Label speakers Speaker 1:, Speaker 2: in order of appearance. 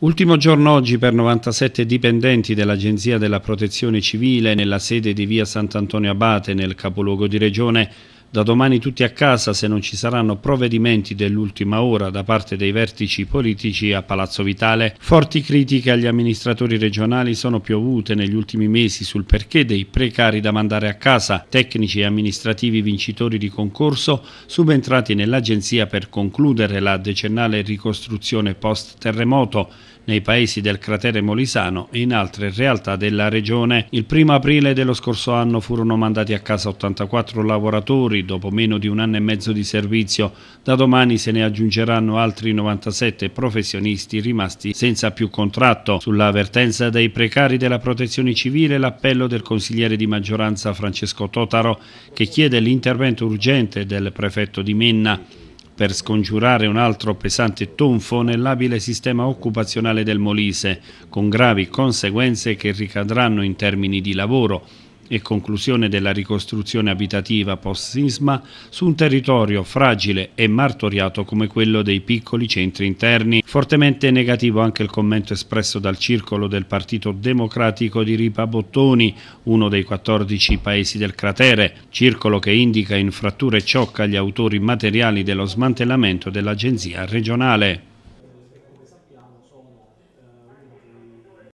Speaker 1: Ultimo giorno oggi per 97 dipendenti dell'Agenzia della Protezione Civile nella sede di via Sant'Antonio Abate nel capoluogo di regione da domani tutti a casa se non ci saranno provvedimenti dell'ultima ora da parte dei vertici politici a Palazzo Vitale. Forti critiche agli amministratori regionali sono piovute negli ultimi mesi sul perché dei precari da mandare a casa, tecnici e amministrativi vincitori di concorso subentrati nell'agenzia per concludere la decennale ricostruzione post-terremoto nei paesi del cratere molisano e in altre realtà della regione. Il primo aprile dello scorso anno furono mandati a casa 84 lavoratori dopo meno di un anno e mezzo di servizio. Da domani se ne aggiungeranno altri 97 professionisti rimasti senza più contratto. Sull'avvertenza dei precari della protezione civile l'appello del consigliere di maggioranza Francesco Totaro che chiede l'intervento urgente del prefetto di Menna per scongiurare un altro pesante tonfo nell'abile sistema occupazionale del Molise, con gravi conseguenze che ricadranno in termini di lavoro, e conclusione della ricostruzione abitativa post-sisma su un territorio fragile e martoriato come quello dei piccoli centri interni. Fortemente negativo anche il commento espresso dal circolo del Partito Democratico di Ripa Bottoni, uno dei 14 paesi del cratere, circolo che indica in frattura e ciocca gli autori materiali dello smantellamento dell'agenzia regionale.